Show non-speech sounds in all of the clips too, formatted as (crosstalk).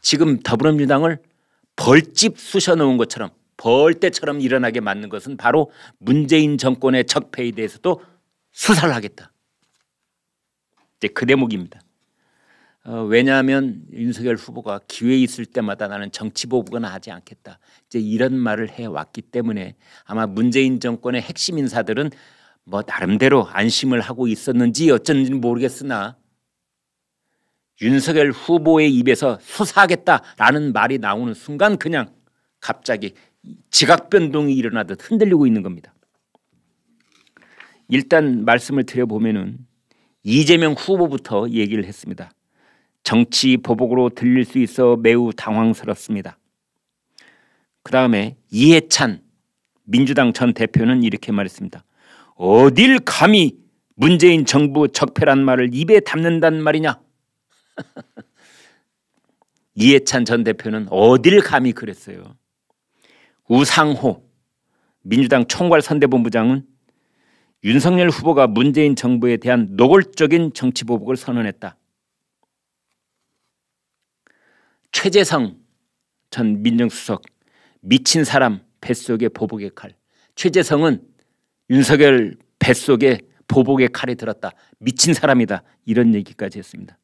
지금 더불어민주당을 벌집 쑤셔놓은 것처럼 벌떼처럼 일어나게 만든 것은 바로 문재인 정권의 적폐에 대해서도 수사를 하겠다. 이제 그 대목입니다. 어, 왜냐하면 윤석열 후보가 기회 있을 때마다 나는 정치보복은 하지 않겠다. 이제 이런 말을 해왔기 때문에 아마 문재인 정권의 핵심 인사들은 뭐 나름대로 안심을 하고 있었는지 어쩐지는 모르겠으나 윤석열 후보의 입에서 수사하겠다라는 말이 나오는 순간 그냥 갑자기 지각변동이 일어나듯 흔들리고 있는 겁니다. 일단 말씀을 드려보면은 이재명 후보부터 얘기를 했습니다. 정치 보복으로 들릴 수 있어 매우 당황스럽습니다. 그 다음에 이해찬 민주당 전 대표는 이렇게 말했습니다. 어딜 감히 문재인 정부 적폐란 말을 입에 담는단 말이냐. (laughs) 이해찬 전 대표는 어딜 감히 그랬어요. 우상호 민주당 총괄선대본부장은 윤석열 후보가 문재인 정부에 대한 노골적인 정치 보복을 선언했다. 최재성 전 민정수석 미친 사람 뱃속에 보복의 칼. 최재성은 윤석열 뱃속에 보복의 칼에 들었다. 미친 사람이다. 이런 얘기까지 했습니다.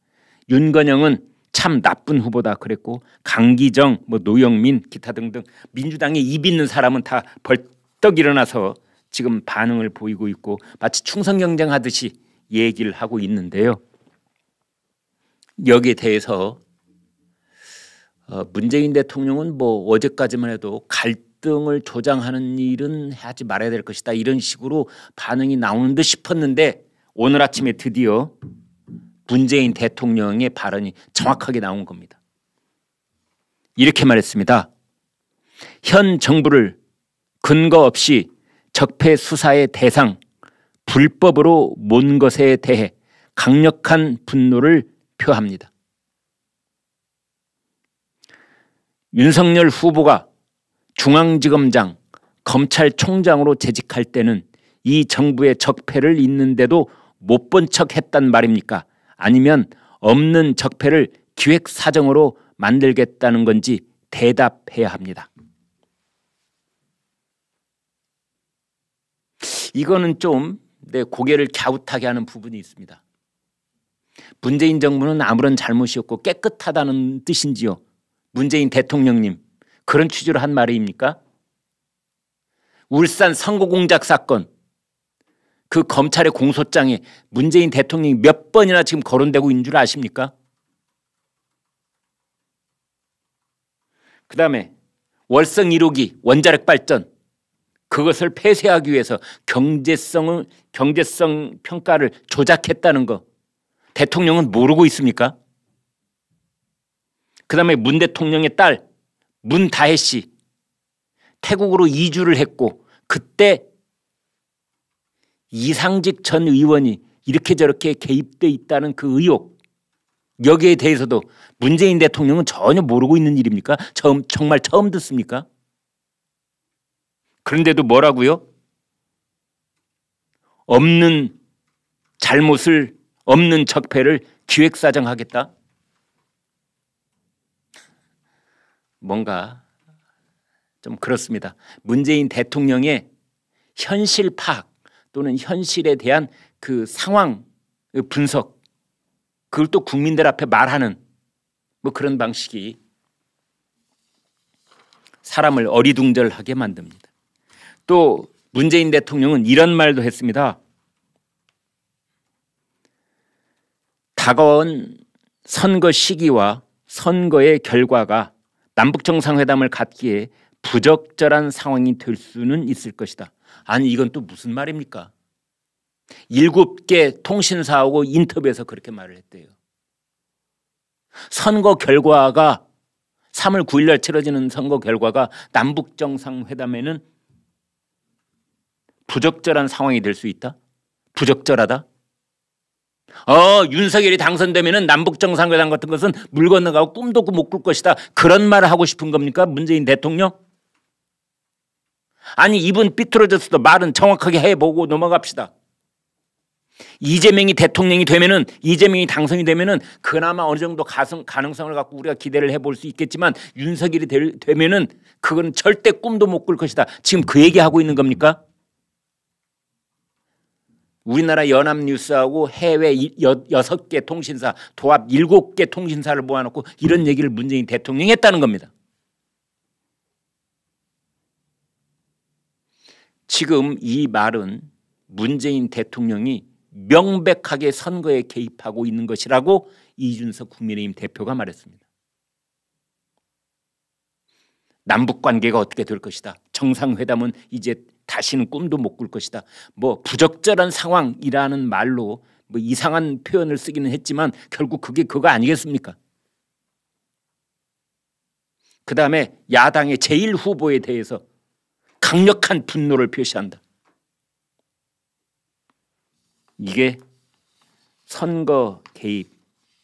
윤건영은 참 나쁜 후보다 그랬고 강기정, 뭐 노영민 기타 등등 민주당에 입 있는 사람은 다 벌떡 일어나서 지금 반응을 보이고 있고 마치 충성 경쟁하듯이 얘기를 하고 있는데요. 여기에 대해서 어, 문재인 대통령은 뭐 어제까지만 해도 갈등을 조장하는 일은 하지 말아야 될 것이다 이런 식으로 반응이 나오는 듯 싶었는데 오늘 아침에 드디어 문재인 대통령의 발언이 정확하게 나온 겁니다. 이렇게 말했습니다. 현 정부를 근거 없이 적폐 수사의 대상, 불법으로 몬 것에 대해 강력한 분노를 표합니다. 윤석열 후보가 중앙지검장, 검찰총장으로 재직할 때는 이 정부의 적폐를 있는데도 못 본 척 했단 말입니까? 아니면 없는 적폐를 기획 사정으로 만들겠다는 건지 대답해야 합니다. 이거는 좀 내 고개를 갸웃하게 하는 부분이 있습니다. 문재인 정부는 아무런 잘못이 없고 깨끗하다는 뜻인지요. 문재인 대통령님 그런 취지로 한 말입니까? 울산 선거공작 사건 그 검찰의 공소장이 문재인 대통령이 몇 번이나 지금 거론되고 있는 줄 아십니까? 그 다음에 월성 1호기 원자력 발전 그것을 폐쇄하기 위해서 경제성을 경제성 평가를 조작했다는 거 대통령은 모르고 있습니까? 그 다음에 문 대통령의 딸 문다혜 씨 태국으로 이주를 했고 그때 이상직 전 의원이 이렇게 저렇게 개입돼 있다는 그 의혹 여기에 대해서도 문재인 대통령은 전혀 모르고 있는 일입니까? 처음 정말 처음 듣습니까? 그런데도 뭐라고요? 없는 잘못을 없는 적폐를 기획사정하겠다. 뭔가 좀 그렇습니다. 문재인 대통령의 현실 파악 또는 현실에 대한 그 상황 그 분석 그걸 또 국민들 앞에 말하는 뭐 그런 방식이 사람을 어리둥절하게 만듭니다. 또 문재인 대통령은 이런 말도 했습니다. 다가온 선거 시기와 선거의 결과가 남북정상회담을 갖기에 부적절한 상황이 될 수는 있을 것이다. 아니 이건 또 무슨 말입니까? 일곱 개 통신사하고 인터뷰에서 그렇게 말을 했대요. 선거 결과가 3월 9일 날 치러지는 선거 결과가 남북 정상회담에는 부적절한 상황이 될 수 있다. 부적절하다. 어, 윤석열이 당선되면 남북 정상회담 같은 것은 물 건너가고 꿈도 못꿀 것이다. 그런 말을 하고 싶은 겁니까? 문재인 대통령? 아니 입은 삐뚤어졌어도 말은 정확하게 해보고 넘어갑시다. 이재명이 대통령이 되면은 이재명이 당선이 되면은 그나마 어느 정도 가성, 가능성을 갖고 우리가 기대를 해볼 수 있겠지만 윤석열이 될, 되면은 그건 절대 꿈도 못 꿀 것이다. 지금 그 얘기하고 있는 겁니까? 우리나라 연합뉴스하고 해외 여섯 개 통신사 도합 일곱 개 통신사를 모아놓고 이런 얘기를 문재인 대통령이 했다는 겁니다. 지금 이 말은 문재인 대통령이 명백하게 선거에 개입하고 있는 것이라고 이준석 국민의힘 대표가 말했습니다. 남북 관계가 어떻게 될 것이다. 정상회담은 이제 다시는 꿈도 못 꿀 것이다. 뭐 부적절한 상황이라는 말로 뭐 이상한 표현을 쓰기는 했지만 결국 그게 그거 아니겠습니까? 그 다음에 야당의 제일 후보에 대해서 강력한 분노를 표시한다. 이게 선거 개입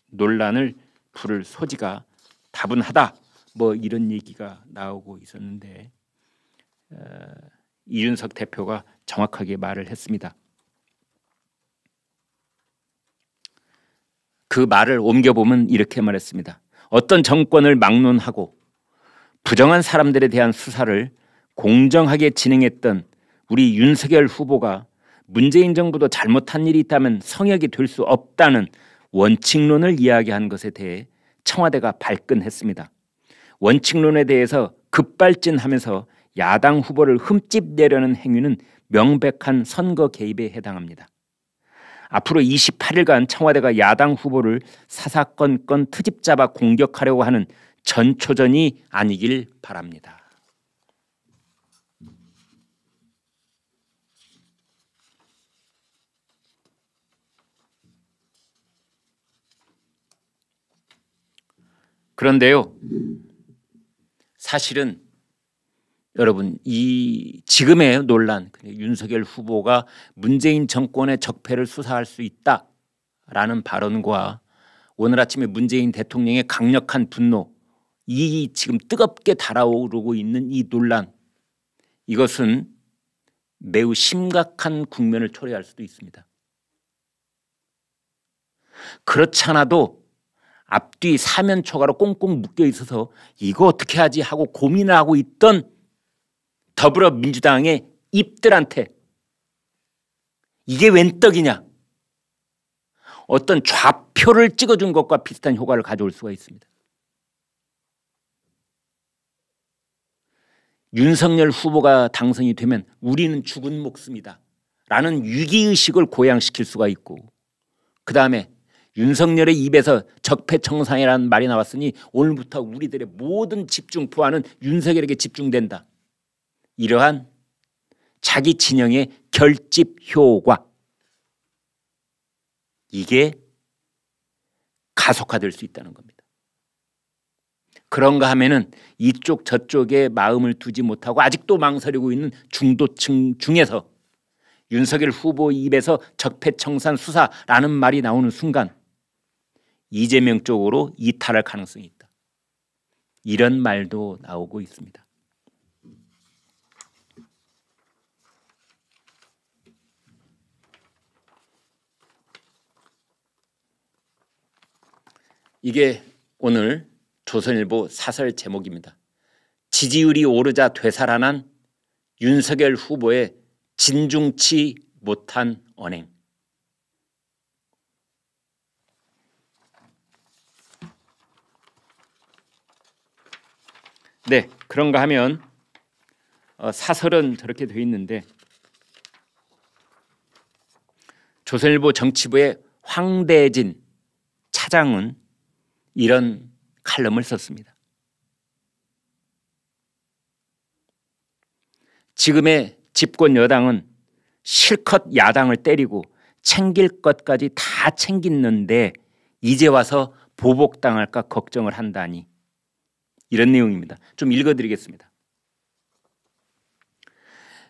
논란을 부를 소지가 다분하다. 뭐 이런 얘기가 나오고 있었는데 어, 이준석 대표가 정확하게 말을 했습니다. 그 말을 옮겨보면 이렇게 말했습니다. 어떤 정권을 막론하고 부정한 사람들에 대한 수사를 공정하게 진행했던 우리 윤석열 후보가 문재인 정부도 잘못한 일이 있다면 성역이 될 수 없다는 원칙론을 이야기한 것에 대해 청와대가 발끈했습니다. 원칙론에 대해서 급발진하면서 야당 후보를 흠집내려는 행위는 명백한 선거 개입에 해당합니다. 앞으로 28일간 청와대가 야당 후보를 사사건건 트집잡아 공격하려고 하는 전초전이 아니길 바랍니다. 그런데요. 사실은 여러분 이 지금의 논란 그러니까 윤석열 후보가 문재인 정권의 적폐를 수사할 수 있다라는 발언과 오늘 아침에 문재인 대통령의 강력한 분노 이 지금 뜨겁게 달아오르고 있는 이 논란 이것은 매우 심각한 국면을 초래할 수도 있습니다. 그렇잖아도 앞뒤 사면 초가로 꽁꽁 묶여 있어서 이거 어떻게 하지 하고 고민하고 있던 더불어민주당의 입들한테 이게 웬 떡이냐 어떤 좌표를 찍어준 것과 비슷한 효과를 가져올 수가 있습니다. 윤석열 후보가 당선이 되면 우리는 죽은 목숨이다 라는 위기의식을 고양시킬 수가 있고 그 다음에 윤석열의 입에서 적폐청산이라는 말이 나왔으니 오늘부터 우리들의 모든 집중포화는 윤석열에게 집중된다. 이러한 자기 진영의 결집 효과 이게 가속화될 수 있다는 겁니다. 그런가 하면은 이쪽 저쪽에 마음을 두지 못하고 아직도 망설이고 있는 중도층 중에서 윤석열 후보 입에서 적폐청산 수사라는 말이 나오는 순간 이재명 쪽으로 이탈할 가능성이 있다. 이런 말도 나오고 있습니다. 이게 오늘 조선일보 사설 제목입니다. 지지율이 오르자 되살아난 윤석열 후보의 진중치 못한 언행. 네, 그런가 하면 어, 사설은 저렇게 되어 있는데 조선일보 정치부의 황대진 차장은 이런 칼럼을 썼습니다. 지금의 집권 여당은 실컷 야당을 때리고 챙길 것까지 다 챙겼는데 이제 와서 보복당할까 걱정을 한다니 이런 내용입니다. 좀 읽어드리겠습니다.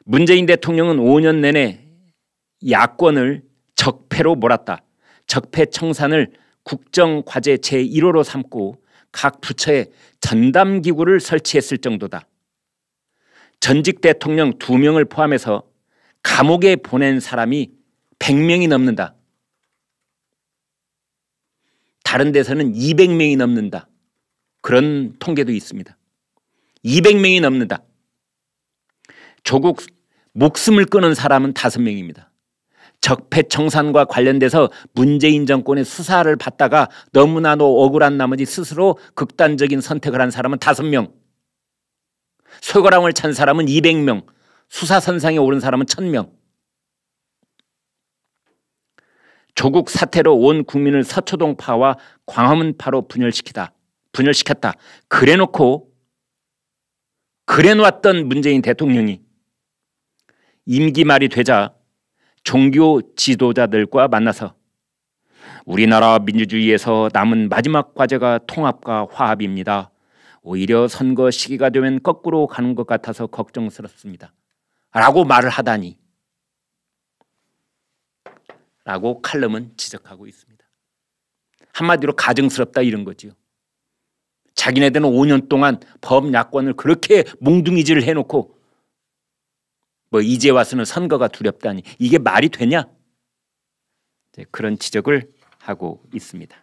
문재인 대통령은 5년 내내 야권을 적폐로 몰았다. 적폐 청산을 국정과제 제1호로 삼고 각 부처에 전담기구를 설치했을 정도다. 전직 대통령 2명을 포함해서 감옥에 보낸 사람이 100명이 넘는다. 다른 데서는 200명이 넘는다. 그런 통계도 있습니다. 200명이 넘는다. 조국 목숨을 끊은 사람은 5명입니다. 적폐청산과 관련돼서 문재인 정권의 수사를 받다가 너무나도 억울한 나머지 스스로 극단적인 선택을 한 사람은 5명. 쇠고랑을 찬 사람은 200명. 수사선상에 오른 사람은 1000명. 조국 사태로 온 국민을 서초동파와 광화문파로 분열시키다. 분열시켰다. 그래 놓고 그래 놓았던 문재인 대통령이 임기 말이 되자 종교 지도자들과 만나서 우리나라 민주주의에서 남은 마지막 과제가 통합과 화합입니다. 오히려 선거 시기가 되면 거꾸로 가는 것 같아서 걱정스럽습니다. 라고 말을 하다니 라고 칼럼은 지적하고 있습니다. 한마디로 가증스럽다 이런 거지요. 자기네들은 5년 동안 범야권을 그렇게 몽둥이질을 해놓고 뭐 이제 와서는 선거가 두렵다니 이게 말이 되냐? 그런 지적을 하고 있습니다.